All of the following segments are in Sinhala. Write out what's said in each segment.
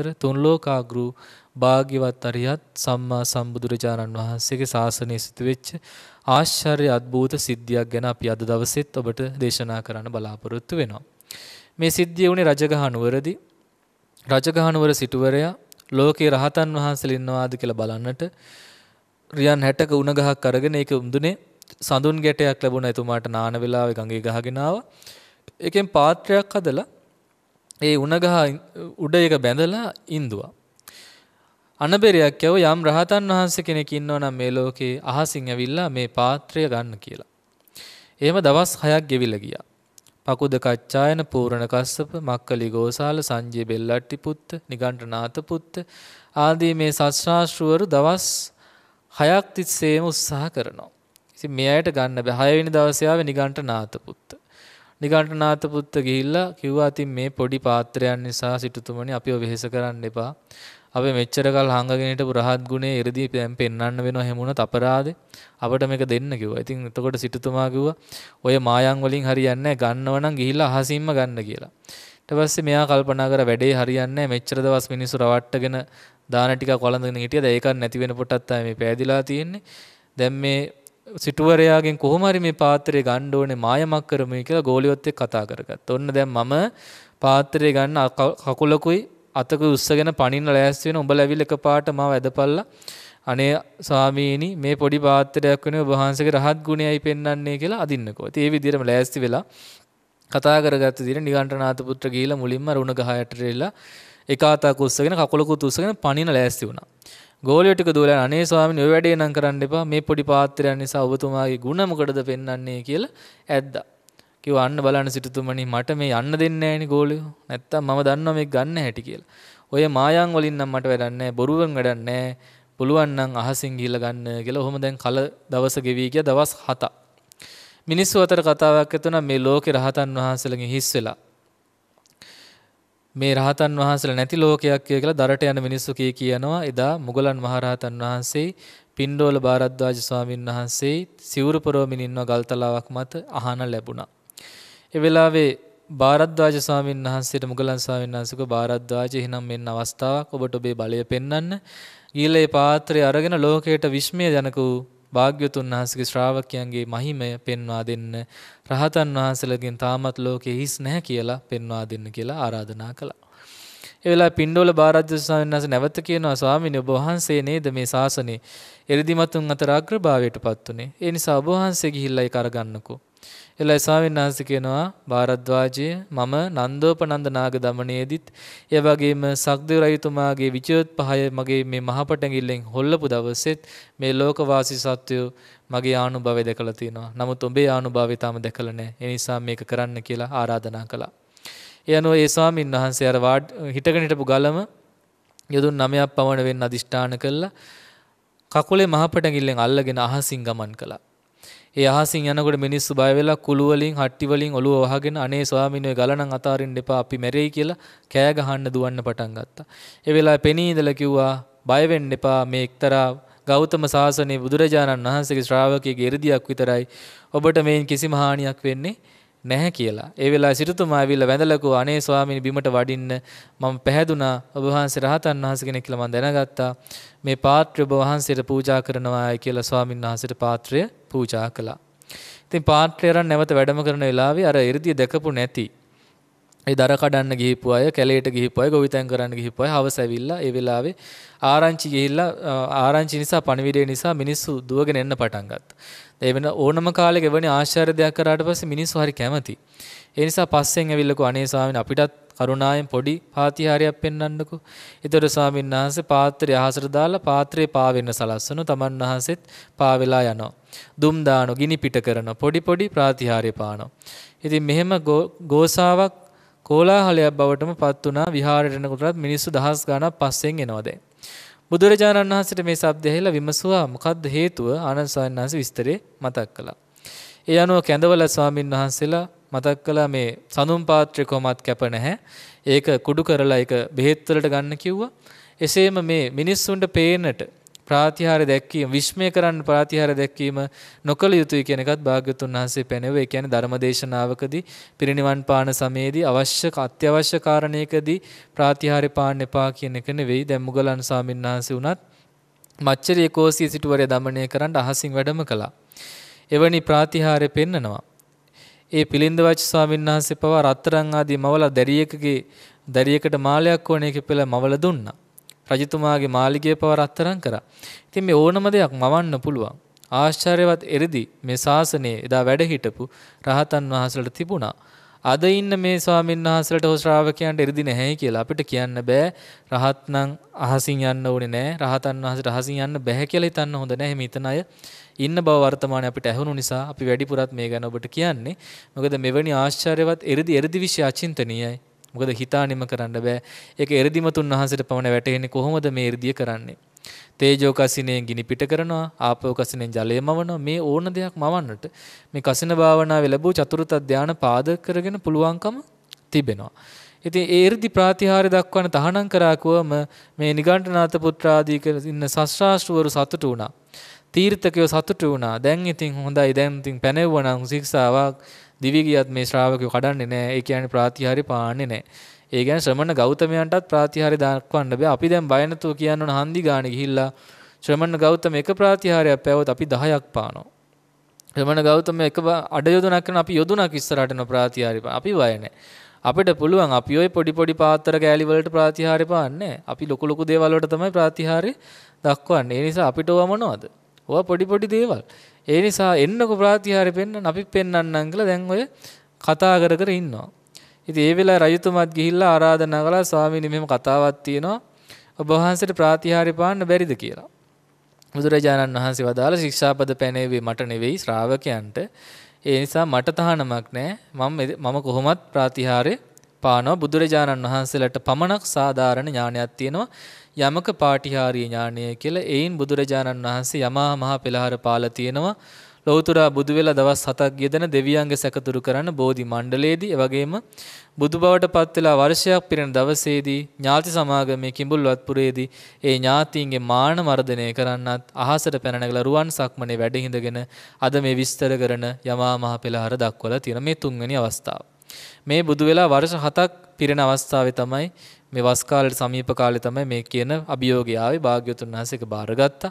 අතර තුන් ලෝකාග්‍රු භාග්‍යවත් අරියත් සම්මා සම්බුදුරජාණන් වහන්සේගේ ශාසනය සිට වෙච්ච ආශ්චර්ය අద్භූත සිද්ධියක් ගැන අපි අද දවසෙත් ඔබට දේශනා කරන්න බලාපොරොත්තු වෙනවා. මේ සිද්ධිය වුණේ රජගහ නුවරදී රජගහ නුවර සිටුවරයා ලෝකේ රහතන් වහන්සේලා ඉන්නවාද කියලා බලන්නට රියන් 60ක උණ ගහක් අරගෙන ඒක උඳුනේ සඳුන් ගැටයක් ලැබුණා එතුමාට නාන වෙලාවේ ගඟේ ගහගෙන ආවා. ඒකෙන් පාත්‍රයක් හදලා ඒ උණගහ උඩ එක බැඳලා ඉන්දුවා. අනබෙරයක් යව යම් රහතන් වහන්සේ කෙනෙක් ඉන්නවා නම් මේ ලෝකේ අහසින් ඇවිල්ලා මේ පාත්‍රය ගන්න කියලා. එහෙම දවස් 6ක් ගෙවිලා ගියා. පකුද කච්චායන පූර්ණ කස්සප මක්කලි ගෝසාල සංජය බෙල්ලට්ටි පුත්ත නිගණ්ඨනාත පුත්ත ආදී මේ සස්්‍රාශ්‍රුවරු දවස් හයක් තිස්සේම උත්සාහ කරනවා. ඉතින් මේ අයට ගන්න බෑ. හයවෙනි දවසේ ආවේ නිගණ්ඨනාත පුත්ත. නිගණ්ඨනාත පුත්ත ගිහිල්ලා කිව්වා ඉතින් මේ පොඩි පාත්‍රයන් නිසා සිටුතුමනි අපිව වෙහෙස කරන්න එපා. අපි මෙච්චර කල් හංගගෙන හිටපු රහත් ගුණේ ඉරදී දැන් පෙන්වන්න වෙනවා හැම වුණත් අපරාධේ. අපිට මේක දෙන්න කිව්වා. ඉතින් එතකොට සිටුතුමා කිව්වා ඔය මායම් වලින් හරියන්නේ නැහැ. ගන්නව නම් ගිහිල්ලා අහසින්ම ගන්න කියලා. ඊට පස්සේ මෙයා කල්පනා කරා වැඩේ හරියන්නේ නැහැ. මෙච්චර දවස් මිනිස්සු රවට්ටගෙන දාන ටිකක් වළඳගෙන හිටියද ඒකත් නැති වෙන පොටක් තමයි මේ පෑදිලා තියෙන්නේ. දැන් මේ සිටුවරයාගෙන් කොහොමරි මේ පාත්‍රය ගන්න ඕනේ මායමක් කරමු කියලා ගෝලියොත් එක්ක කතා කරගත්තා. ඔන්න දැන් මම පාත්‍රය ගන්න කකුලකුයි අතකුයි උස්සගෙන පණින්න ලෑස්ති වෙන උඹලා ඇවිල්ලා එකපාරට මාව ඇදපල්ලා අනේ ස්වාමීනි මේ පොඩි පාත්‍රයක් වෙන ඔබ වහන්සේගේ රහත් ගුණයයි පෙන්වන්නේ කියලා අදින්නකෝ. ඉතින් ඒ විදිහටම ලෑස්ති වෙලා කතා කරගත්ත දින නිගණ්ඨනාත පුත්‍ර ගිහිලා මුලින්ම රුණ ගහයට රෙල්ලා එක අතක් උස්සගෙන කකුලකුත් උස්සගෙන පණින ලෑස්ති වුණා. ගෝලිය ටික දුවලා අනේ ස්වාමීන් ඔය වැඩේ නම් කරන්න එපා මේ පොඩි පාත්‍රයන් නිසා ඔබතුමාගේ ಗುಣ මොකටද පෙන්වන්නේ කියලා ඇද්දා. කිව්වා අන්න බලන්න සිටුතුමනි මට මේ යන්න දෙන්නේ නැහෙනි ගෝලියෝ. නැත්තම් මම දන්නවා මේක ගන්න හැටි කියලා. ඔය මායම් වලින් නම් මට වැඩක් නැහැ. බොරුවෙන් වැඩක් නැහැ. පුළුවන් නම් අහසින් ගිහිල්ලා ගන්න කියලා ඔහොම දැන් කල දවස ගෙවි ගියා දවස් 7ක්. මිනිස්සු අතර කතාවක් ඇතුණා මේ ලෝකේ රහතන් වහන්සේලගේ හිස් වෙලා මේ රහතන් වහන්සේලා නැති ලෝකයක් කියලා දරට යන මිනිස්සු කී කියනවා එදා මුගලන් මහරහතන් වහන්සේ පින්ඩෝල බාරද්වාජ ස්වාමීන් වහන්සේ සිවුරු පරවමින් ඉන්න ගල්තලාවක් මත අහන ලැබුණා. ඒ වෙලාවේ බාරද්වාජ ස්වාමීන් වහන්සේට මුගලන් ස්වාමීන් වහන්සේක බාරද්වාජ එහෙනම් මෙන්න අවස්ථාවක් ඔබට ඔබේ බලය පෙන්වන්න. ඊළේ පාත්‍රය අරගෙන ලෝකයට විශ්මය ජනක වූ භාග්‍යතුන් වහන්සේගේ ශ්‍රාවකයන්ගේ මහිමය පෙන්වා දෙන්න රහතන් වහන්සේලාගෙන් තාමත් ලෝකයේ හිස් නැහැ කියලා පෙන්වා දෙන්න කියලා ආරාධනා කළා. ඒ වෙලාවේ පින්ඩෝල බාරජ්‍ය ස්වාමීන් වහන්සේ නැවත කියනවා ස්වාමීනි ඔබ වහන්සේ නේද මේ ශාසනේ එරිදිමතුන් අතර අග්‍රභාවයටපත් උනේ. ඒ නිසා ඔබ වහන්සේ ගිහිල්ලා ඒක අරගන්නකෝ. එලා ස්වාමීන් වහන්සේ කියනවා භාරද්වාජය මම නන්දෝපනන්ද නාග දමනයේදීත් ඒ වගේම සක්දේව රජතුමාගේ විජයෝත්පහය මගේ මේ මහපටැඟිල්ලෙන් හොල්ලපු දවසෙත් මේ ලෝකවාසී සත්වයෝ මගේ ආනුභවය දැකලා තියෙනවා. නමුත් ඔබේ ආනුභවය තාම දැකලා නැහැ. ඒ නිසා මේක කරන්න කියලා ආරාධනා කළා. ඒ අනුව ඒ ස්වාමින් වහන්සේ අර වාඩ් හිටගෙන හිටපු ගලම යදුන් 9ක් පමණ වෙන්න අදිෂ්ඨාන කළා. කකුලේ මහපටැඟිල්ලෙන් අල්ලගෙන අහසින් ගමන් කළා. ඒ අහසින් යනකොට මිනිස්සු බය වෙලා කුළු වලින් හට්ටි වලින් ඔළුව වහගෙන අනේ ස්වාමීන් වහන්සේ ගලනම් අතාරින්න එපා අපි මැරෙයි කියලා කෑ ගහන්න දුවන්න පටන් ගත්තා. ඒ වෙලාවේ පෙනී ඉඳලා කිව්වා බය වෙන්න එපා මේ එක්තරා ගෞතම සාසනේ බුදුරජාණන් වහන්සේගේ ශ්‍රාවකයෙක්ගේ 이르දියක් විතරයි. ඔබට මේන් කිසිම හානියක් වෙන්නේ නැහැ කියලා. ඒ වෙලාවේ සිටුතුමා ඇවිල්ලා වැඳලකෝ අනේ ස්වාමීනි බිමට වඩින්න මම පහදුනා ඔබ වහන්සේ රහතන් වහන්සේ කෙනෙක් කියලා මම දැනගත්තා. මේ පාත්‍රය ඔබ වහන්සේට පූජා කරනවායි කියලා ස්වාමීන් වහන්සේට පාත්‍රය පූජා කළා. ඉතින් පාත්‍රය අරන් නැවත වැඩම කරන වෙලාවේ අර 이르දිය දැකපු නැති ඒ දර කඩන්න ගිහිපු අය කැලේට ගිහිපු අය ගොවිතැන් කරන්න ගිහිපු අය හවස ඇවිල්ලා ඒ වෙලාවේ ආරංචි ගිහිල්ලා ආරංචි නිසා පණිවිඩය නිසා මිනිස්සු දුවගෙන එන්න පටන් ගත්තා. ඒ වෙන ඕනම කාලෙක එවැනි ආශ්චර්ය දෙයක් කරාට පස්සේ මිනිස්සු හරි කැමති. ඒ නිසා පස්සෙන් ඇවිල්ලකෝ අනේ ස්වාමීන් අපිටත් කරුණාවෙන් පොඩි පාතිහාරයක් පෙන්වන්නකෝ. ඒතර ස්වාමීන් වහන්සේ පාත්‍රය අහසට දාලා පාත්‍රේ පා වෙන්න සලස්සන තමන් වහන්සේත් පා වෙලා යනවා. දුම් දානවා, ගිනි පිට කරනවා, පොඩි පොඩි ප්‍රාතිහාර්ය පානවා. ඉතින් මෙහෙම ගෝසාවක් කෝලාහලයක් බවටම පත් වුණා විහාරයට එනකොටත් මිනිස්සු දහස් ගණක් පස්සෙන් එනවා දැන්. බුදුරජාණන් වහන්සේට මේ શબ્ද ඇහිලා විමසුවා මොකද්ද හේතුව ආනන්ද ස්වාමීන් වහන්සේ විස්තරේ මතක් කළා. ඒ අනුව කැඳවල ස්වාමින් වහන්සේලා මතක් කළා මේ සඳුන් පාත්‍රය කොහොමත් කැප නැහැ. ඒක කුඩු කරලා ඒක බෙහෙත් වලට ගන්න කිව්වා. එසේම මේ මිනිස්සුන්ට පේනට ප්‍රාතිහාර දැක්වීම විශ්මය කරන්න ප්‍රාතිහාර දැක්වීම නොකළ යුතුයි කියන එකත් භාග්‍යතුන් වහන්සේ පැනෙව. ඒ කියන්නේ ධර්මදේශනාවකදී පිරිණිවන් පාන සමයේදී අවශ්‍ය අත්‍යවශ්‍ය කාරණයකදී ප්‍රාතිහාරය පාන්න එපා කියන එක නෙවෙයි. දැන් මුගලන් ස්වාමීන් වහන්සේ උනත් මච්චරිය කෝසිය සිටුවරය দমনය කරන්න අහසින් වැඩම කළා. එවැනි ප්‍රාතිහාර්ය පෙන්නනවා. ඒ පිළින්දවච් ස්වාමීන් වහන්සේ පවා රත්තරන් ආදී මවලා දැරියකගේ දැරියකට මාලයක් ඕනේ කියලා මවල දුන්නා. රජතුමාගේ මාලිගය පව රත්තරන් කරා. ඉතින් මේ ඕනම දෙයක් මවන්න පුළුවන්. ආශ්චර්යවත් එරිදි මේ ශාසනයේ එදා වැඩ හිටපු රහතන් වහන්සේලට තිබුණා. අද ඉන්න මේ ස්වාමීන් වහන්සේලට හෝ ශ්‍රාවකයන්ට එරිදි නැහැ කියලා අපිට කියන්න බෑ. රහත්නම් අහසින් යන්න ඕනේ නෑ. රහතන් වහන්සේට අහසින් යන්න බෑ කියලා හිතන්න හොඳ නෑ. එහෙම හිතන අය ඉන්න බව වර්තමානයේ අපිට ඇහුණු නිසා අපි වැඩිපුරත් මේ ගැන ඔබට කියන්නේ. මොකද මෙවැනි ආශ්චර්යවත් එරිදි එරිදි විශ්ය අචින්තනීයයි. මොකද හිතානිම කරන්න බෑ. ඒක එරිදිමතුන් වහන්සේට පමණ වැටෙන්නේ කොහොමද මේ එරිදිය කරන්නේ? තේජෝ කසිනේ ගිනි පිට කරනවා, ආපෝ කසිනේ ජලය මවනවා. මේ ඕන දෙයක් මවන්නට මේ කසින භාවනාවේ ලැබූ චතුර්ථ ධානය පාදක කරගෙන පුළුවන්කම තිබෙනවා. ඉතින් ඒ 이르දි ප්‍රාතිහාර්ය දක්වන තහනම් කරාකුවම මේ නිගණ්ඨනාත පුත්‍රාදී කියලා ඉන්න සස්්‍රාෂ්ට්‍රවරු සතුටු වුණා. තීර්ථකයෝ සතුටු වුණා. දැන් ඉතින් හොඳයි. දැන් ඉතින් පැනෙවුවා නම් ශික්ෂාවක් දිවි ගියත් මේ ශ්‍රාවකයෝ කඩන්නේ නැහැ. ඒ කියන්නේ ප්‍රාතිහාර්ය පාන්නේ නැහැ. ඒ කියන්නේ ශ්‍රමණ ගෞතමයන්ටත් ප්‍රාතිහාර්ය දක්වන්න බෑ. අපි දැන් බය නැතුව කියන්න ඕන හන්දි ගාන ගිහිල්ලා ශ්‍රමණ ගෞතම එක ප්‍රාතිහාර්යයක් පැවොත් අපි 10ක් පානවා. ශ්‍රමණ ගෞතම එක අඩ යොදුනක් කරන අපි යොදුනක් ඉස්සරහට යන ප්‍රාතිහාර්ය පාන. අපි බය නැහැ. අපිට පුළුවන් අපි ওই පොඩි පොඩි පාත්‍ර කෑලි වලට ප්‍රාතිහාර්ය පාන්නේ. අපි ලොකු ලොකු දේවල් වලට තමයි ප්‍රාතිහාර්ය දක්වන්නේ. ඒ නිසා අපිට ඕවා මොනවද? ඔය පොඩි පොඩි දේවල්. ඒ නිසා එන්නකො ප්‍රාතිහාර්ය පෙන්වන්න අපි පෙන්වන්නම් කියලා දැන් ඔය කතා කර කර ඉන්නවා. ඉතින් ඒ වෙලාවේ රජතුමත් ගිහිල්ලා ආරාධනා කළා ස්වාමීනි මෙහෙම කතාවක් තියෙනවා. ඔබ වහන්සේට ප්‍රාතිහාර්ය පාන්න බැරිද කියලා. බුදුරජාණන් වහන්සේ වදාළ ශික්ෂාපද පැනේවේ මට නෙවෙයි ශ්‍රාවකයන්ට. ඒ නිසා මට තහනමක් නෑ. මම මම කොහොමත් ප්‍රාතිහාර්ය පානවා බුදුරජාණන් වහන්සේලාට පමණක් සාධාරණ ඥානයක් තියෙනවා යමක පාටිහාරී ඥානය කියලා එයින් බුදුරජාණන් වහන්සේ යමා මහ පෙළහර පාලා තියෙනවා ලෞතුරා බුදු වෙලා දවස් 7ක් ගෙදෙන දෙවියන්ගේ සැකතුරු කරන බෝධි මණ්ඩලයේදී එවැගේම බුදු බවට පත් වෙලා වර්ෂයක් පිරෙන දවසේදී ඥාති සමාගමේ කිඹුල්වත්පුරයේදී ඒ ඥාතීන්ගේ මාන මර්ධනය කරන්නත් අහසට පැන නැගලා රුවන් සක්මනේ වැඩ හිඳගෙන අද මේ විස්තර කරන යමා මහ පෙළහර දක්වලා තියෙන මේ තුන්වෙනි අවස්ථාව. මේ බුදු වෙලා වර්ෂ 7ක් පිරෙන අවස්ථාවේ තමයි මේ වස් කාලයට සමීප කාලේ තමයි මේ කියන අභියෝගය ආවේ භාග්‍යවතුන් වහන්සේ ඒක බාරගත්තා.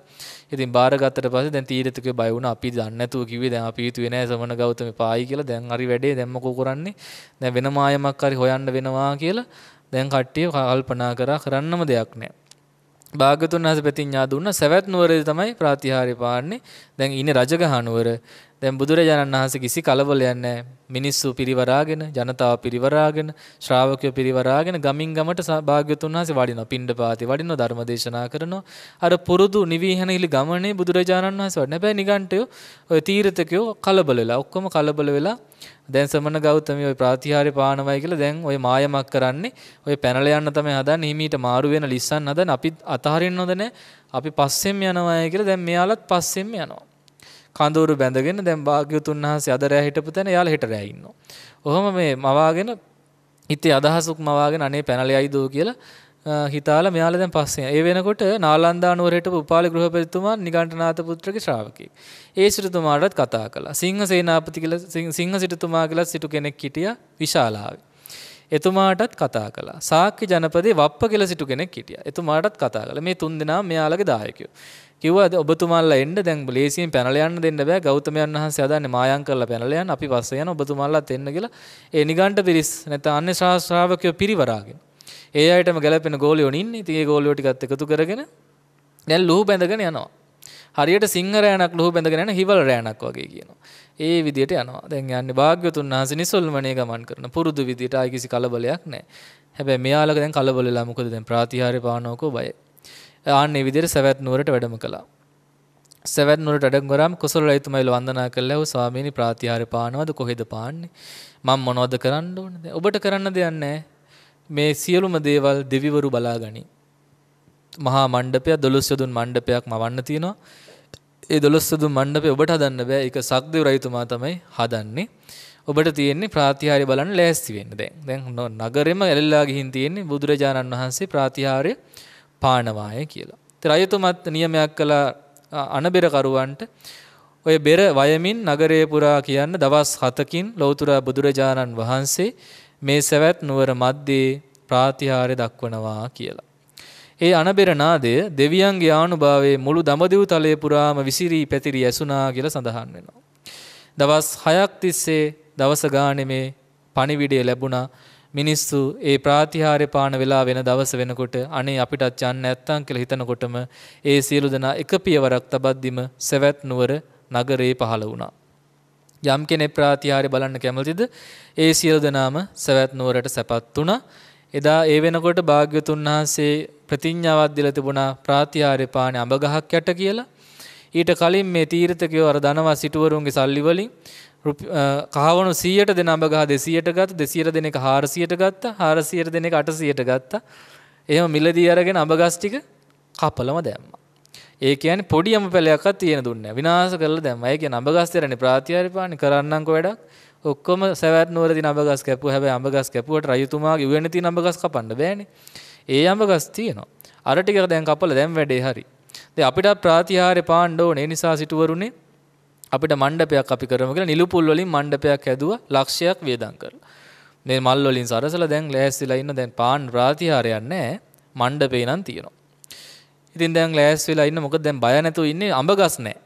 ඉතින් බාරගත්තට පස්සේ දැන් තීරතිකේ බය වුණා. අපි දන්නේ නැතුව කිව්වේ දැන් අපි හිතුවේ නෑ සමන ගෞතම පායි කියලා. දැන් හරි වැඩේ දැන් මොකෝ කරන්නේ? දැන් වෙන මායමක් හරි හොයන්න වෙනවා කියලා දැන් කට්ටිය කල්පනා කරා කරන්නම දෙයක් නෑ. භාගතුන් වහන්සේ ප්‍රතිඥා දුන්න සවැත් නුවරේ තමයි ප්‍රාතිහාර්ය පාන්නේ. දැන් ඉන්නේ රජගහ නුවර. දැන් බුදුරජාණන් වහන්සේ කිසි කලබලයක් නැහැ. මිනිස්සු පිරිවරාගෙන, ජනතාව පිරිවරාගෙන, ශ්‍රාවකයෝ පිරිවරාගෙන ගමින් ගමට භාග්‍යතුන් වහන්සේ වඩිනවා. පිණ්ඩපාතේ වඩිනවා, ධර්ම දේශනා කරනවා. අර පුරුදු නිවිහෙනහිලි ගමනේ බුදුරජාණන් වහන්සේ වඩින. හැබැයි නිගණ්ඨයෝ ඔය තීර්ථකයෝ කලබල වෙලා, ඔක්කොම කලබල වෙලා දැන් සමන ගෞතම ඔය ප්‍රාතිහාර්ය පානවයි කියලා දැන් ඔය මායමක් කරන්නේ ඔය පැනල යන්න තමයි හදන්නේ හිමීට මාරු වෙන ලිස්සන් හදන අපි අතහරින්න හොඳ අපි පස්සෙන් යනවායි කියලා දැන් මෙයාලත් පස්සෙන් යනවා කඳවුරු බැඳගෙන දැන් භාග්‍යවතුන් වහන්සේ අද රෑ හිටපු තැන එයාලා හිට රෑ ඉන්නවා. ඔහොම මේ මවාගෙන හිතේ අදහසක් මවාගෙන අනේ පැනලයි දෝ කියලා හිතාල මෙයාල දැන් පස්සේ. ඒ වෙනකොට නාලන්දා නුවරට උපාලි ගෘහපතිතුමා නිගණ්ඨනාත පුත්‍රගේ ශ්‍රාවකයෙක්. ඒ සිටුතුමාටත් කතා කළා. සිංහ සේනාපති කියලා සිංහ සිටුතුමා කියලා සිටු කෙනෙක් හිටියා විශාලාවේ. එතුමාටත් කතා කළා. සාක්‍ය ජනපදයේ වප්ප කියලා සිටු කෙනෙක් හිටියා. එතුමාටත් කතා කළා. මේ තුන් දෙනා මෙයාලගේ දායකයෝ. කිව්වා ඔබතුමාලා එන්න දැන් ලේසියෙන් පැනලා යන්න දෙන්න බෑ. ගෞතමයන් වහන්සේ හදාන්නේ මායම් කරලා පැනලා යන්න. අපි පස්සේ යන ඔබතුමාලාත් එන්න කියලා ඒ නිගණ්ඨ පිරිස් නැත්නම් අන්‍ය ශ්‍රාවකයෝ පිරිවරාගෙන ඒ අයටම ගැලපෙන ගෝලියෝ ඉන්නේ. ඉතින් ඒ ගෝලියෝ ටිකත් එකතු කරගෙන දැන් ලුහු බැඳගෙන යනවා. හරියට සිංහ රෑනක් ලුහු බැඳගෙන යන හිවල් රෑනක් වගේ කියනවා. ඒ විදිහට යනවා. දැන් යන්නේ භාග්‍යතුන් වහන්සේ නිසල්මණේ ගමන් කරන පුරුදු විදිහට ආයි කිසි කලබලයක් නැහැ. හැබැයි මෙයාලක දැන් කලබල වෙලා මොකද දැන් ප්‍රාතිහාර්ය පානෝකෝ බයයි. ආන්නේ විදිහට සවැත් නුවරට වැඩම කළා. සවැත් නුවරට වැඩම කරාම කුසල රයිතුමයිල වන්දනා කළා. "ඔව් ස්වාමීනි ප්‍රාතිහාර්ය පානවද කොහෙද පාන්නේ? මම මොනවද කරන්න ඕනද? ඔබට කරන්න දෙයක් නැහැ." මේ සියලුම දේවල් දෙවිවරු බලා ගනි. මහා මණ්ඩපය දොළොස්සදුන් මණ්ඩපයක් මවන්න තියෙනවා. ඒ දොළොස්සදුන් මණ්ඩපය ඔබට හදන්න බෑ. ඒක සක්දේව රජතුමා තමයි හදන්නේ. ඔබට තියෙන්නේ ප්‍රාතිහාර්ය බලන්න ලෑස්ති වෙන්න දැන්. දැන් නගරෙම ඇලලා ගිහින් තියෙන්නේ බුදුරජාණන් වහන්සේ ප්‍රාතිහාර්ය පානවාය කියලා. ඉතින් රජතුමත් නියමයක් කළා අනබෙර කරුවන්ට ඔය බෙර වයමින් නගරේ පුරා කියන්න දවස් 7කින් ලෞතර බුදුරජාණන් වහන්සේ මේ සැවැත් නුවර මැද්දේ ප්‍රාතිහාර්ය දක්වනවා කියලා. ඒ අනබෙර නාදය දෙවියන්ගේ ආනුභාවයේ මුළු දඹදිව් තලය පුරාම විසිරී පැතිරී ඇසුණා කියලා සඳහන් වෙනවා. දවස් 6ක් තිස්සේ දවස ගානේ මේ පණිවිඩය ලැබුණා. මිනිස්සු ඒ ප්‍රාතිහාර්ය පාන වෙලා වෙන දවස වෙනකොට අනේ අපිටත් යන්න නැත්තම් කියලා හිතනකොටම ඒ සියලු දෙනා එක පියවරක් තබද්දිම සවැත් නුවර නගරේ පහළ වුණා. යම් කෙනෙක් ප්‍රාතිහාර්ය බලන්න කැමතිද ඒ සියලු දෙනාම සවැත් නුවරට සැපත් වුණා. එදා ඒ වෙනකොට භාග්‍යතුන් වහන්සේ ප්‍රතිඥාවක් දීලා තිබුණා ප්‍රාතිහාර්ය පානේ අඹ ගහක් යට කියලා. ඊට කලින් මේ තීර්ථකයෝ අර ධනවත් සිටුවරුන්ගේ සල්ලි වලින් කහවණු 100ට දෙන අඹ ගහ 200ට ගත්ත 200 දෙන එක 400ට ගත්තා 400 දෙන එක 800ට ගත්තා. එහෙම මිලදී අරගෙන අඹ ගස් ටික කපලම දැම්මා. ඒ කියන්නේ පොඩි අඹපැලයක්වත් තියෙන දුන්නේ නැහැ. විනාශ කරලා දැම්මා. ඒ කියන්නේ අඹගස්තරනේ ප්‍රාතිහාර්යපාණි කරන්නම්කෝ වැඩක්. ඔක්කොම සවැත් නුවර දින අඹගස් කැපුවා. හැබැයි අඹගස් කැපුවට රජතුමාගේ උයනේ තියෙන අඹගස් කපන්න බෑනේ. ඒ අඹගස් තියෙනවා. අර ටික දැන් කපලා දැන් වැඩේ හරි. දැන් අපිට ප්‍රාතිහාර්ය පාණ්ඩ ඕනේ. ඒ නිසා සිටුවරුනේ අපිට මණ්ඩපයක් අපි කරමු කියලා නිලුපුල් වලින් මණ්ඩපයක් හැදුවා. ලක්ෂයක් වේදම් කරලා. මේ මල් වලින් සරසලා දැන් ලෑස්තිලා ඉන්න දැන් පාන් ප්‍රාතිහාරයක් නැහැ. මණ්ඩපේ නම් තියෙනවා. ඉතින් දැන් ලෑස් වෙලා ඉන්න මොකද දැන් බය නැතුව ඉන්නේ අඹ ගස් නැහැ.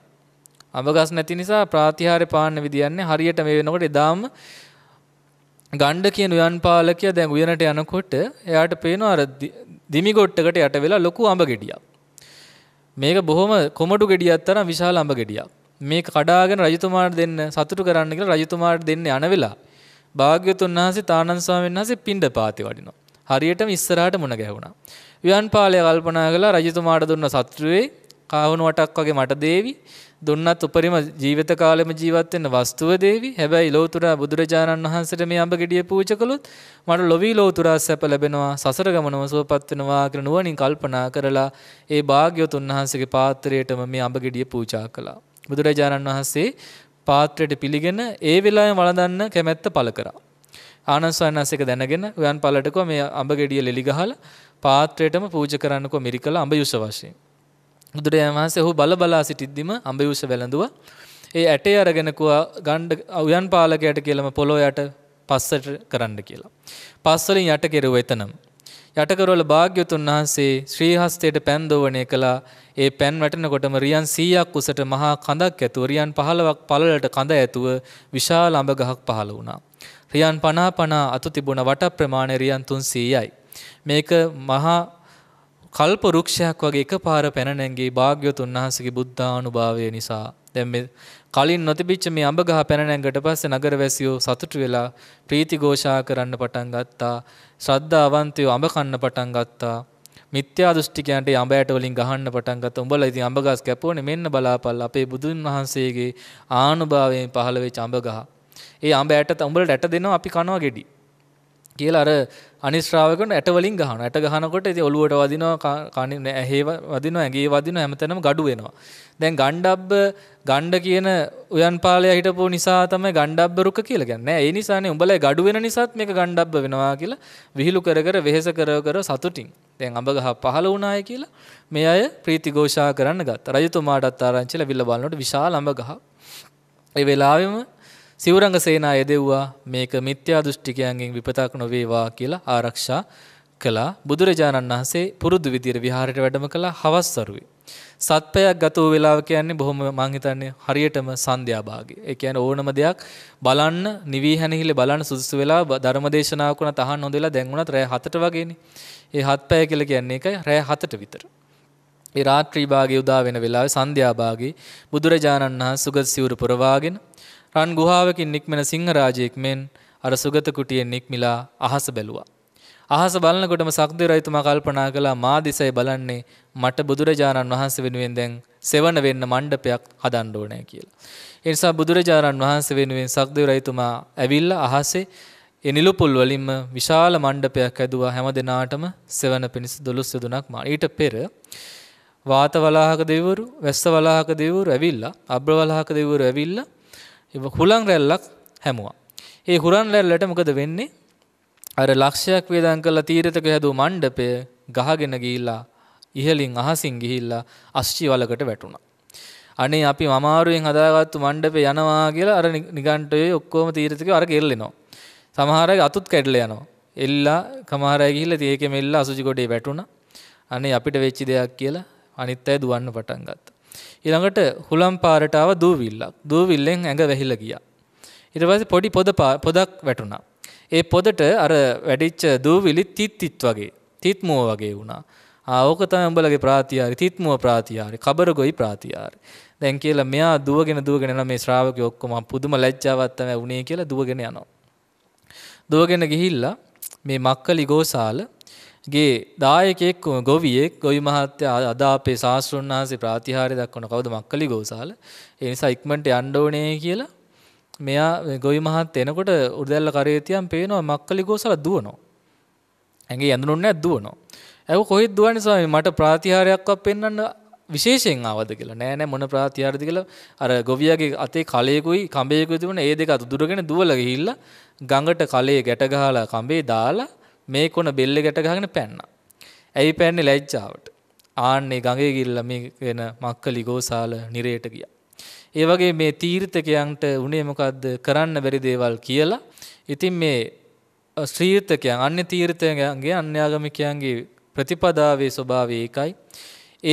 අඹ ගස් නැති නිසා ප්‍රාතිහාර්ය පාන්න විදියන්නේ හරියට මේ වෙනකොට එදාම ගණ්ඩ කියන උයන් පාලකයා දැන් උයනට යනකොට එයාට පේනවා අර දිමිගොට්ටකට යට වෙලා ලොකු අඹ ගෙඩියක්. මේක බොහොම කොමඩු ගෙඩියක් තරම් විශාල අඹ ගෙඩියක්. මේක කඩාගෙන රජතුමාට දෙන්න සතුටු කරන්න කියලා රජතුමාට දෙන්න යන වෙලා භාග්‍යතුන් වහන්සේ තානන් ස්වාමීන් වහන්සේ පිණ්ඩපාතේ වඩිනවා. හරියටම ඉස්සරහට මුණ ගැහුණා. ව්‍යන්පාලය කල්පනා කළා රජතුමාට දුන්න සත්‍රුවේ කාවණු වටක් වගේ මට දේවි දුන්නත් උපරිම ජීවිත කාලෙම ජීවත් වෙන්න වස්තුව දේවි හැබැයි ලෝතුරා බුදුරජාණන් වහන්සේට මේ අඹ ගෙඩිය පූජා කළොත් මට ලොවි ලෝතුරා සැප ලැබෙනවා සසර ගමනම සුවපත් වෙනවා කියලා නුවණින් කල්පනා කරලා ඒ භාග්‍යවතුන් වහන්සේගේ පාත්‍රයටම මේ අඹ ගෙඩිය පූජා කළා බුදුරජාණන් වහන්සේ පාත්‍රයට පිළිගෙන ඒ වෙලාවේ වළඳන්න කැමැත්ත පළ කරා ආනන්ද සයන්ස් එක දැනගෙන උයන් පළට මේ අඹ ගෙඩිය ලෙලි ගහලා පාත්‍රයටම පූජ කරන්නකො මිරිකල අඹයුෂ වශයෙන්. බුදුරජාණන් වහන්සේ ඔහු බල බලා සිටිද්දිම අඹයුෂ වැළඳුවා. ඒ ඇටේ අරගෙන කුවා ගණ්ඩ උයන් පාලකයට කියලම පොළොව යට පස්සට කරන්න කියලා. පස් වලින් යට කෙරුව එතනම. යට කරවල භාග්‍යතුන් වහන්සේ ශ්‍රී හස්තයට පෑන් දෝවණය කළා. ඒ පෑන් වැටෙනකොටම රියන් 100ක් උසට මහා කඳක් ඇතුව රියන් 15ක් පළලට කඳ ඇතුව විශාල අඹ ගහක් පහළ වුණා. රියන් 50 50 අතු තිබුණ වට ප්‍රමාණය රියන් 300යි. මේක මහා කල්ප රුක්ෂයක් වගේ එකපාර පැන නැංගේ භාග්‍යවතුන් වහන්සේගේ බුද්ධානුභාවය නිසා දැන් මේ කලින් නොතිබිච්ච මේ අඹ ගහ පැන නැංගට පස්සේ නගරවැසියෝ සතුටු වෙලා ප්‍රීති ഘോഷා කරන්න පටන් ගත්තා ශ්‍රද්ධාවන්තයෝ අඹ කන්න පටන් ගත්තා මිත්‍යා දෘෂ්ටිකයන්ට අඹ ඇට වලින් ගහන්න පටන් ගත්තා උඹලා ඉතින් අඹ ගස් කැපුවනේ මෙන්න බලාපල්ලා අපේ බුදුන් වහන්සේගේ ආනුභාවයෙන් පහළ වෙච්ච අඹ ගහ ඒ අඹ ඇට උඹලට ඇට දෙනවා අපි කනවා ගෙඩි කියලා අර අනිශ්‍රාවකන ඇට වලින් ගහනවා. ඇට ගහනකොට ඉතින් ඔළුවට වදිනවා, කණේ ඇහේ වදිනවා, ඇඟේ වදිනවා හැමතැනම gadu වෙනවා. දැන් ගණ්ඩබ්බ ගණ්ඩ කියන උයන්පාලයා හිටපු නිසා තමයි ගණ්ඩබ්බ රුක කියලා කියන්නේ. ඒ නිසානේ උඹලා gadu වෙන නිසාත් මේක ගණ්ඩබ්බ වෙනවා කියලා විහිළු කර කර වෙහෙස කර කර සතුටින්. දැන් අඹ ගහ පහළ වුණාය කියලා මේ අය ප්‍රීති ഘോഷා කරන්න ගත්තා. රජතුමාටත් ආරංචිලා විල්ල බලනකොට විශාල අඹ ගහ. ඒ වෙලාවෙම සිවුරංග සේනා යදෙව්වා මේක මිත්‍යා දෘෂ්ටිකයන්ගෙන් විපතක් නොවේවා කියලා ආරක්ෂා කළා. බුදුරජාණන් වහන්සේ පුරුදු විදියට විහාරයට වැඩම කළා හවස්වරුවේ. සත්පයක් ගත වූ වෙලාව කියන්නේ බොහොම මං හිතන්නේ හරියටම සන්ධ්‍යාභාගය. ඒ කියන්නේ ඕනම දෙයක් බලන්න, නිවි හැනහිලි බලන්න සුදුසු වෙලාව ධර්මදේශනාවක් වුණා තහන්න හොඳ වෙලා දැන් වුණත් රෑ 7ට වගේනේ. ඒ හත්පය කියලා කියන්නේ ඒකයි රෑ 7ට විතර. ඒ රාත්‍රී භාගයේ උදා වෙන වෙලාවේ සන්ධ්‍යාභාගයේ බුදුරජාණන් වහන්සේ සුගත සිවුරු පුරවාගෙන රන් ගුහාවකින් නික්මෙන සිංහරාජයෙක් මෙන් අර සුගත කුටියෙන් නික්මිලා අහස බැලුවා. අහස බලනකොටම සක්දේ රජතුමා කල්පනා කළා මා දිසයි බලන්නේ මට බුදුරජාණන් වහන්සේ වෙනුවෙන් දැන් සෙවණ වෙන්න මණ්ඩපයක් හදන්න ඕනේ කියලා. ඒ නිසා බුදුරජාණන් වහන්සේ වෙනුවෙන් සක්දේ රජතුමා ඇවිල්ලා අහසේ ඒ නිලුපුල් වලින්ම විශාල මණ්ඩපයක් ඇදුවා හැම දිනාටම සෙවණ පිණිස දොළොස් යදුණක් මා. ඊට පෙර වාත වලාහක දෙවිවරු, වැස්ස වලාහක දෙවිවරු ඇවිල්ලා, අබ්‍ර වලාහක දෙවිවරු ඇවිල්ලා හුලං රැල්ලක් හැමුවා. ඒ හුරන් රැල්ලට මොකද වෙන්නේ? අර ලක්ෂයක් වේදන් කළ තීරතක හැදූ මණ්ඩපය ගහගෙන ගිහිල්ලා ඉහලින් අහසින් ගිහිල්ලා අස්චි වලකට වැටුණා. අනේ අපි මමාරුවෙන් හදාගත්තු මණ්ඩපේ යනවා කියලා අර නිගණ්ඨයේ ඔක්කොම තීරතකේ අර කෙල්ලෙනවා. සමහර අය අතුත් කැඩලා යනවා. එල්ලා කමහර අය ගිහිල්ලා ඒකෙම එල්ලා අසුචි ගොඩේ වැටුණා. අනේ අපිට වෙච්ච දෙයක් කියලා අනිත් අය දුවන්න පටන් ගත්තා. ඊළඟට හුලම් පාරට ආව දූවිල්ලක්. දූවිල්ලෙන් ඇඟ වැහිලා ගියා. ඊට පස්සේ පොඩි පොද පොදක් වැටුණා. ඒ පොදට අර වැඩිච්ච දූවිලි තිත් තිත් වගේ, තිත්මුව වගේ වුණා. ආ ඕක තමයි උඹලගේ ප්‍රාතිහාරි, තිත්මුව ප්‍රාතිහාරි, කබරගොයි ප්‍රාතිහාරි. දැන් කියලා මෙයා දුවගෙන දුවගෙන යනවා මේ ශ්‍රාවකයෝ ඔක්කොම පුදුම ලැජ්ජාවක් තමයි වුණේ කියලා දුවගෙන යනවා. දුවගෙන ගිහිල්ලා මේ මක්කලි ගෝසාල ගේ දායකෙක් ගොවියෙක් ගොවි මහත්තයා අද අපේ ශාස්ත්‍රඥ වහන්සේ ප්‍රාතිහාර්ය දක්වන කවුද මක්කලි ගෝසාල ඒ නිසා ඉක්මනට යන්න ඕනේ කියලා මෙයා ගොවි මහත් එනකොට උඩදැල්ල කරේ තියන් පේනවා මක්කලි ගෝසාල දුවනවා ඇඟේ ඇඳුනුන්නේ දුවනවා ඒක කොහෙද දුවන්නේ ස්වාමී මට ප්‍රාතිහාර්යයක්වත් පෙන්වන්න විශේෂයෙන් ආවද කියලා නෑ නෑ මොන ප්‍රාතිහාර්යද කියලා අර ගොවියාගේ අතේ කලයකුයි කඹයකුයි තිබුණා ඒ දෙක අතුදුරගෙන දුවලා ගිහිල්ලා ගඟට කලේ ගැට ගහලා කඹේ දාලා මේ කොන බෙල්ලේ ගැට ගහගෙන පැන්නා. ඇයි පැන්නේ ලැජ්ජාවට. ආන්නේ ගඟේ ගිල්ලා මේ වෙන මක්කලි ගෝසාල නිරේට ගියා. ඒ වගේ මේ තීර්ථකයන්ට උනේ මොකද්ද කරන්න බැරි දේවල් කියලා. ඉතින් මේ ශ්‍රීර්ථකයන් අන්‍ය තීර්ථකයන්ගේ අන්‍යාගමිකයන්ගේ ප්‍රතිපදාවේ ස්වභාවය ඒකයි.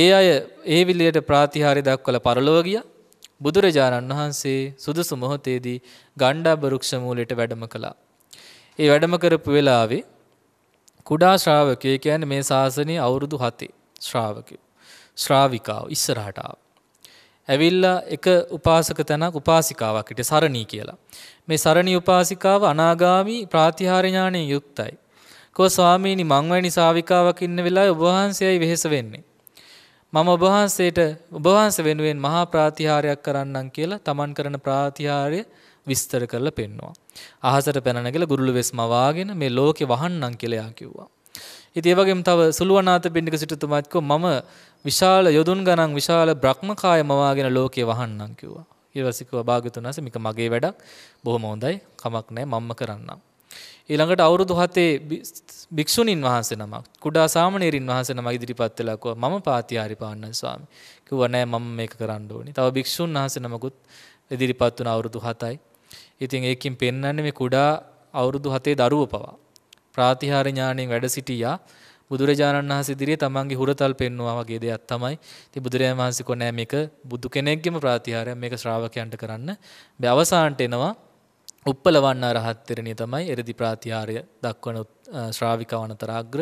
ඒ අය ඒ විලියට ප්‍රාතිහාර්ය දක්වලා පරලොව ගියා. බුදුරජාණන් වහන්සේ සුදුසු මොහොතේදී ගණ්ඩාබ වෘක්ෂ මූලයට වැඩම කළා. ඒ වැඩම කරපු වෙලාවේ කුඩා ශ්‍රාවකය කියන්නේ මේ ශාසනයේ අවුරුදු 7 ශ්‍රාවකයෝ. ශ්‍රාවිකාව ඉස්සරහට ආව. ඇවිල්ලා එක උපාසක තැනක් උපාසිකාවක් හිටිය සරණී කියලා. මේ සරණී උපාසිකාව අනාගාමි ප්‍රාතිහාර ඥාණයෙන් යුක්තයි. කෝ ස්වාමීනි මං වැනි ශාවිකාවක් ඉන්න වෙලාවේ ඔබ වහන්සේයි වෙහෙස වෙන්නේ. මම ඔබ වහන්සේට ඔබ වහන්සේ වෙනුවෙන් මහා ප්‍රාතිහාරයක් කරන්නම් කියලා තමන් කරන ප්‍රාතිහාරය විස්තර කරලා පෙන්නවා. අහසට පැන නැගලා ගුරුළු වෙස් මවාගෙන මේ ලෝකෙ වහන්නම් කියලා යා කිව්වා. ඉතින් ඒ වගේම තව සුළුවනාත පින්ඩික සිටුතුමාත් කිව්වා මම විශාල යොදුන් ගණන් විශාල බ්‍රහ්මකාය මවාගෙන ලෝකෙ වහන්නම් කිව්වා. ඊවසිකව භාග්‍යතුන් වහන්සේ මේක මගේ වැඩක්. බොහොම හොඳයි. කමක් නැහැ මම්ම කරන්නම්. ඊළඟට අවුරුදු 7 භික්ෂුණීන් වහන්සේ නමක් කුඩා සාමණේරින් වහන්සේ නමක් ඉදිරිපත් වෙලා කිව්වා මම පාතිහාරි පාන්නන් ස්වාමි. කිව්වා නෑ මම මේක කරන්න ඕනේ. තව භික්ෂුන් වහන්සේ නමකුත් ඉදිරිපත් වුණ අවුරුදු 7යි. ඉතින් ඒකෙන් පෙන්වන්නේ මේ කුඩා අවුරුදු 7 දරුව පවා ප්‍රාතිහාර ඥාණයෙන් වැඩ සිටියා බුදුරජාණන් වහන්සේ ඉදිරියේ තමන්ගේ හුරතල් පෙන්වනවා වගේ දෙයක් තමයි. ඉතින් බුදුරජාණන් වහන්සේ කො නෑ මේක බුදු කෙනෙක්ගේම ප්‍රාතිහාරයක් මේක ශ්‍රාවකයන්ට කරන්න. මේ අවසානට එනවා උප්පලවන්න රහත්තරණිය තමයි එරදි ප්‍රාතිහාරය දක්වන ශ්‍රාවිකවනතරාග්‍ර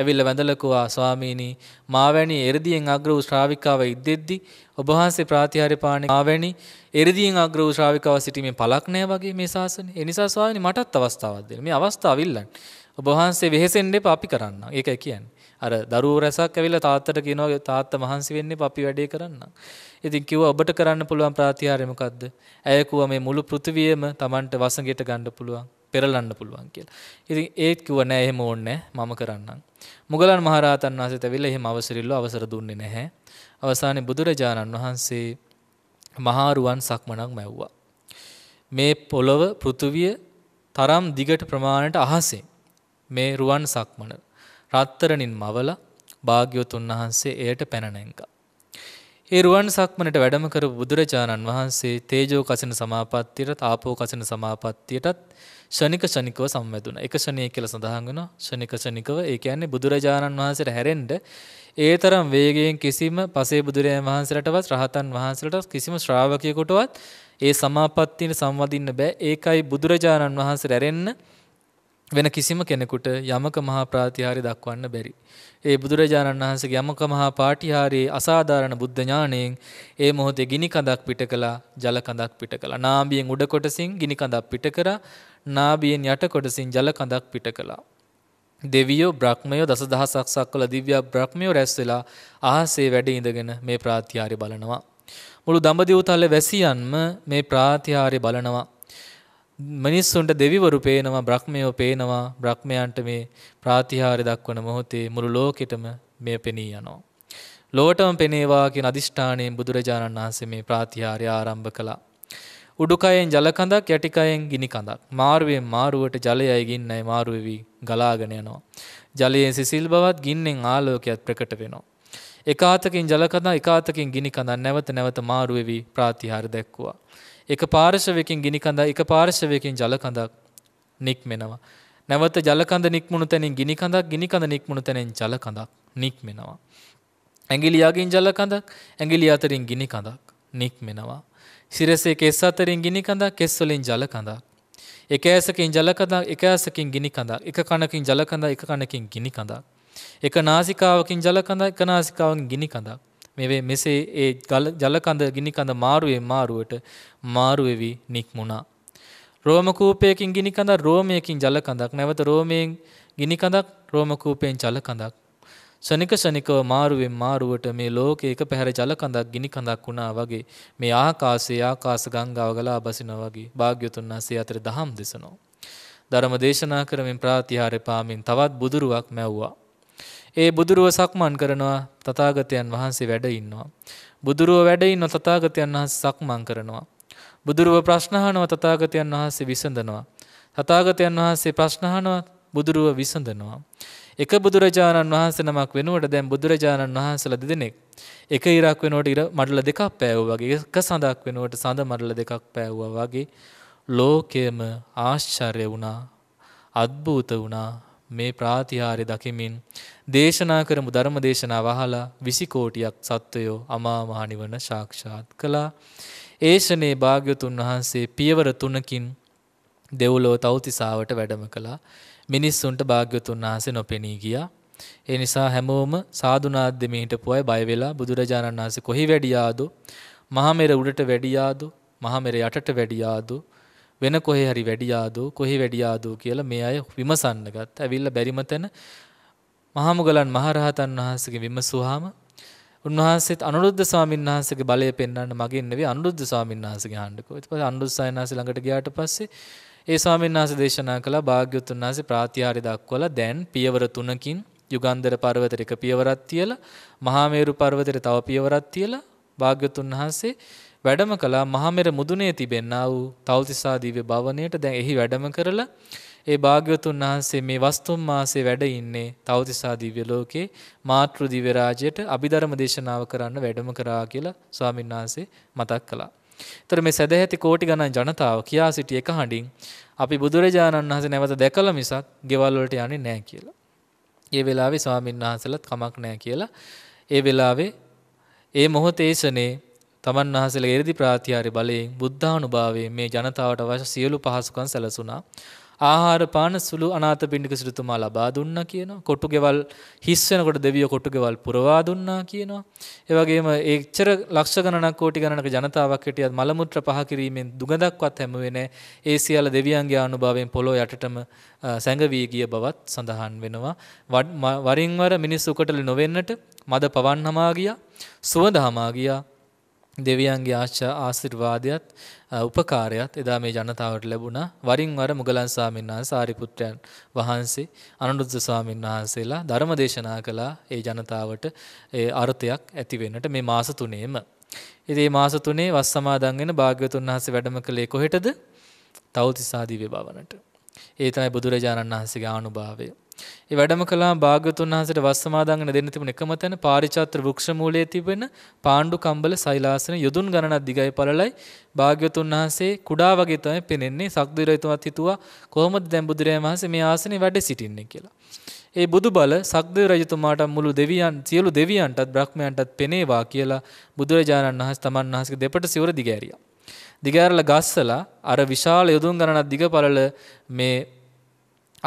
ඇවිල්ල වැඳලකවා ස්වාමීනී මාවැනි එරදියෙන් අග්‍ර වූ ශ්‍රාවිකාව ඉද්දෙද්දි ඔබහන්සේ ප්‍රාතිහාරය පාන ආවැනි එරදියෙන් අග්‍ර වූ ශ්‍රාවිකාව සිටීමේ පලක් නෑ වගේ මේ ශාසන. ඒ නිසා ස්වාමීනි මටත් අවස්ථාවක් දෙන්න. මේ අවස්ථාව අවිල්ලන්. ඔබහන්සේ වෙහෙසෙන්න එපා අපි කරන්න. ඒකයි කියන්නේ. අර දරුවෝ රැසක් ඇවිල්ලා තාත්තට කියනවා තාත්තා මහන්සි වෙන්න එපා අපි වැඩේ කරන්න. ඉතින් කිව්වා ඔබට කරන්න පුළුවන් ප්‍රාතිහාර්ය මොකද්ද? ඇය කිව්වා මේ මුළු පෘථිවියම Tamanට වසඟයට ගන්න පුළුවන්, පෙරලන්න පුළුවන් කියලා. ඉතින් ඒත් කිව්වා නෑ එහෙම ඕනේ මම කරන්නම්. මුගලන් මහරහතන් වහන්සේත් ඇවිල්ලා එහෙම අවසරිල්ල අවසර දුන්නේ නැහැ. අවසානයේ බුදුරජාණන් වහන්සේ මහාරුවන් සක්මනක් මැව්වා. මේ පොළව පෘථිවිය තරම් දිගට ප්‍රමාණයට අහසේ මේ රුවන් සක්මන රත්තරණින් මවලා භාග්‍යවතුන් වහන්සේ එයට පැන නැංගා. ඒ රුවන් සක්මනට වැඩම කරපු බුදුරජාණන් වහන්සේ තේජෝ කසින සමාපත්තියට තාපෝ කසින සමාපත්තියටත් ෂණික ෂණිකව සම්වැදුණා. එක ෂණේ කියලා සඳහන් වෙනවා. ෂණික ෂණිකව ඒ කියන්නේ බුදුරජාණන් වහන්සේට හැරෙන්න ඒතරම් වේගයෙන් කිසිම පසේ බුදුරජාණන් වහන්සේටවත් රහතන් වහන්සේට කිසිම ශ්‍රාවකයෙකුටවත් ඒ සමාපත්තියට සම්වදින්න බෑ. ඒකයි බුදුරජාණන් වහන්සේ හැරෙන්න වෙන කිසිම කෙනෙකුට යමක මහා ප්‍රාතිහාරය දක්වන්න බැරි. ඒ බුදුරජාණන් වහන්සේගේ යමක මහා පාටිහාරයේ අසාධාරණ බුද්ධ ඥාණයෙන් ඒ මොහොතේ ගිනි කඳක් පිට කළා, ජල කඳක් පිට කළා. නාභියෙන් උඩ කොටසින් ගිනි කඳක් පිට කරා, නාභියෙන් යට කොටසින් ජල කඳක් පිට කළා. දෙවියෝ බ්‍රහ්මයෝ දසදහසක් සක්වල දිව්‍ය බ්‍රහ්මයෝ රැස් වෙලා අහසේ වැඩ ඉඳගෙන මේ ප්‍රාතිහාර්ය බලනවා. මුළු දඹදිව තලයේ වැසියන්ම මේ ප්‍රාතිහාර්ය බලනවා. මිනිස්සුන්ට දෙවිවරු පේනවා බ්‍රහ්මයෝ පේනවා බ්‍රහ්මයන්ට මේ ප්‍රාතිහාර්ය දක්වන මොහොතේ මුළු ලෝකෙටම මෙය පෙනී යනවා. ලෝකටම පෙනේවා කියන අදිෂ්ඨාණයෙන් බුදුරජාණන් වහන්සේ මේ ප්‍රාතිහාර්ය ආරම්භ කළා. උඩුකයෙන් ජල කඳක් යටිකයෙන් ගිනි කඳක්. මාරුවෙන් මාරුවට ජලයයි ගින්නයි මාරු වෙවි ගලාගෙන යනවා. ජලයේ සිසිල් බවත් ගින්නෙන් ආලෝකයක් ප්‍රකට වෙනවා. එකාතකින් ජල කඳ එකාතකින් ගිනි කඳ නැවත නැවත මාරු වෙවි ප්‍රාතිහාර්ය දැක්වුවා. එක පාර්ශවයකින් ගිනි කඳක් එක පාර්ශවයකින් ජල කඳක් නික්මෙනවා. නැවත ජල කඳ නික්මුණු තැනින් ගිනි කඳක් ගිනි කඳ නික්මුණු තැනින් ජල කඳක් නික්මෙනවා. ඇඟිලියකින් ජල කඳක් ඇඟිලි අතරින් ගිනි කඳක් නික්මෙනවා. සිරසේ කෙස් අතරින් ගිනි කඳක් කෙස් වලින් ජල කඳක් එක ඇසකින් ජල කඳක් එක ඇසකින් ගිනි කඳක් එක කනකින් ජල කඳක් එක කනකින් ගිනි කඳක් එක නාසිකාවකින් ජල කඳක් එක නාසිකාවකින් ගිනි කඳක් මේ මෙසේ ඒ ජලකඳ ගිනිකඳ මාරුවේ මාරුවට මාරු වෙවි නික්මුණා. රෝම කූපයකින් ගිනිකඳ රෝමයකින් ජලකඳක් නැවත රෝමයෙන් ගිනිකඳක් රෝම කූපයෙන් ජලකඳක්. ශනික ශනිකව මාරුවෙන් මාරුවට මේ ලෝකේ එක පැහැර ජලකඳක් ගිනිකඳක් වුණා වගේ මේ ආකාශයේ ආකාශ ගංගාව ගලා බසිනා වගේ භාග්‍යතුන් වහන්සේ අතර දහම් දෙසනවා. ධර්ම දේශනා කරමින් ප්‍රාතිහාර්ය පාමින් තවත් බුදුරුවක් මැව්වා. ඒ බුදුරුව සක්මන් කරනවා තථාගතයන් වහන්සේ වැඩ ඉන්නවා. බුදුරුව වැඩ ඉන්න තථාගතයන් වහන්සේ සක්මන් කරනවා. බුදුරුව ප්‍රශ්න අහනවා තථාගතයන් වහන්සේ විසඳනවා. තථාගතයන් වහන්සේ ප්‍රශ්න අහනවා බුදුරුව විසඳනවා. එක බුදුරජාණන් වහන්සේ නමක් වෙනුවට දැන් බුදුරජාණන් වහන්සේලා දෙදෙනෙක් එක ඉරක් වෙනුවට ඉර මඩල දෙකක් පෑවුවා වගේ එක සඳක් වෙනුවට සඳ මඩල දෙකක් පෑවුවා වගේ ලෝකයම ආශ්චර්ය වුණා අද්භූත වුණා මේ ප්‍රාතිහාර්ය දකිමින් දේශනා කරමු ධර්ම දේශනාව අහලා 20 කෝටියක් සත්වයෝ අමා මහ නිවන සාක්ෂාත් කළා. ඒෂනේ භාග්‍යතුන් වහන්සේ පියවර තුනකින් දෙව්ලොව තවතිසාවට වැඩම කළා. මිනිස්සුන්ට භාග්‍යතුන් වහන්සේ නොපෙනී ගියා. ඒ නිසා හැමෝම සාදුනාත් දෙමේ හිටපු අය බය වෙලා බුදුරජාණන් වහන්සේ කොහි වැඩියාද? මහා මෙර උඩට වැඩියාද? මහා මෙර යටට වැඩියාද? වෙන කොහේ හරි වැඩියාදෝ කොහේ වැඩියාදෝ කියලා මේ අය විමසන්න ගත්තා. ඇවිල්ලා බැරිම තැන මහමුගලන් මහරහතන් වහන්සේගෙන් විමසුවාම උන්වහන්සේත් අනුරුද්ධ ස්වාමීන් වහන්සේගේ බලය පෙන්වන්න මගින් නෙවෙයි අනුරුද්ධ ස්වාමීන් වහන්සේගේ ආණ්ඩකෝ. ඊට පස්සේ අනුරුද්ධ ස්වාමීන් වහන්සේ ළඟට ගියාට පස්සේ ඒ ස්වාමීන් වහන්සේ දේශනා කළා භාග්‍යවතුන් වහන්සේ ප්‍රාතිහාර්ය දක්වලා දැන් පියවර තුනකින් යුගන්ධර පර්වතයට එක පියවරක් තියලා මහා මේරු පර්වතයට තව පියවරක් තියලා භාග්‍යවතුන් වහන්සේ වැඩම කළා මහමෙර මුදුනේ තිබෙන්නා වූ තවතිසා දිව්‍ය භවනයට දැන් එහි වැඩම කරලා ඒ භාග්‍යවතුන් වහන්සේ මේ වස්තුම් මාසේ වැඩ ඉන්නේ තවතිසා දිව්‍ය ලෝකේ මාතෘ දිව්‍ය රාජ්‍යයට අභිධර්ම දේශනාව කරන්න වැඩම කරා කියලා ස්වාමීන් වහන්සේ මතක් කළා. ඒතර මේ සදැහැති කෝටි ගණන් ජනතාව කියා සිටි එක හඬින් අපි බුදුරජාණන් වහන්සේ නැවත දැකලා මිසක් ගෙවල් වලට යන්නේ නැහැ කියලා. ඒ වෙලාවේ ස්වාමීන් වහන්සලත් කමක් නැහැ කියලා ඒ වෙලාවේ ඒ මොහොතේසනේ තමන් වහන්සේලා එරදි ප්‍රාතිහාර්ය බලයෙන් බුද්ධානුභාවයෙන් මේ ජනතාවට අවශ්‍ය සියලු පහසුකම් සැලසුණා. ආහාර පාන සුළු අනාථ පිණ්ඩික සිටුතුමා ලබා දුන්නා කියනවා. කොටු ගෙවල් හිස් වෙනකොට දෙවියෝ කොටු ගෙවල් පුරවා දුන්නා කියනවා. ඒ වගේම ඒච්චර ලක්ෂ ගණනක් කෝටි ගණනක ජනතාවක් හිටියත් මල මුත්‍ර පහ කිරීමෙන් දුගඳක්වත් හැමුවේ නැහැ. ඒ සියල්ල දෙවියන්ගේ අනුභවයෙන් පොළොව යටටම සැඟවී ගිය බවත් සඳහන් වෙනවා. වරින් වර මිනිස් උකටලි නොවෙන්නට මද පවන් හමා ගියා. සුවඳ හමා ගියා. දෙවියන්ගේ ආශා ආශිර්වාදයත් උපකාරයත් එදා මේ ජනතාවට ලැබුණා වරින් වර මුගලන් ස්වාමීන් වහන්සේ සාරිපුත්‍රයන් වහන්සේ අනුරුද්ධ ස්වාමීන් වහන්සේලා ධර්ම දේශනා කළා ඒ ජනතාවට ඒ අර්ථයක් ඇති වෙන්නට මේ මාස තුනේම ඉතින් මේ මාස තුනේ වස් සමාදන් වෙන භාග්‍යවතුන් වහන්සේ වැඩම කළේ කොහෙටද තවතිසා දිව්‍ය භවනට ඒ තමයි බුදුරජාණන් වහන්සේගේ ආනුභාවය ඒ වැඩම කළා භාග්‍යතුන් වහන්සේට වස්සමාදාංගන දෙන්න තිබුණ එකම තැන පාරිචාත්‍ර වෘක්ෂ මූලයේ තිබෙන පාණ්ඩු කම්බල සෛලාසන යොදුන් ගණනක් දිගයි පළලයි භාග්‍යතුන් වහන්සේ කුඩා වගේ තමයි පෙනෙන්නේ සක්දිරයතුමත් හිතුවා කොහොමද දැන් බුදුරජාණන් වහන්සේ මේ ආසනේ වැඩ සිටින්නේ කියලා. ඒ බුදු බල සක්දේ රජතුමාට මුළු දෙවියන් සියලු දෙවියන්ටත් බ්‍රහ්මයන්ටත් පෙනේවා කියලා බුදුරජාණන් වහන්සේ තමන් වහන්සේගේ දෙපට සිවුර දිගෑරියා. දිගෑරලා ගස්සලා අර විශාල යොදුන් ගණනක් දිග පළල මේ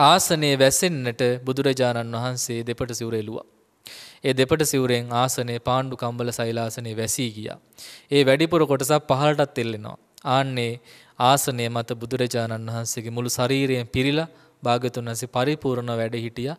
ආසනයේ වැසෙන්නට බුදුරජාණන් වහන්සේ දෙපට සිවුර එළුවා. ඒ දෙපට සිවුරෙන් ආසනයේ පාණ්ඩු කම්බල සෛලාසනයේ වැසී ගියා. ඒ වැඩිපුර කොටසක් පහළටත් එල්ලෙනවා. ආන්නේ ආසනය මත බුදුරජාණන් වහන්සේගේ මුළු ශරීරයෙන් පිරිලා භාගතුන් වහන්සේ පරිපූර්ණ වැඩ හිටියා.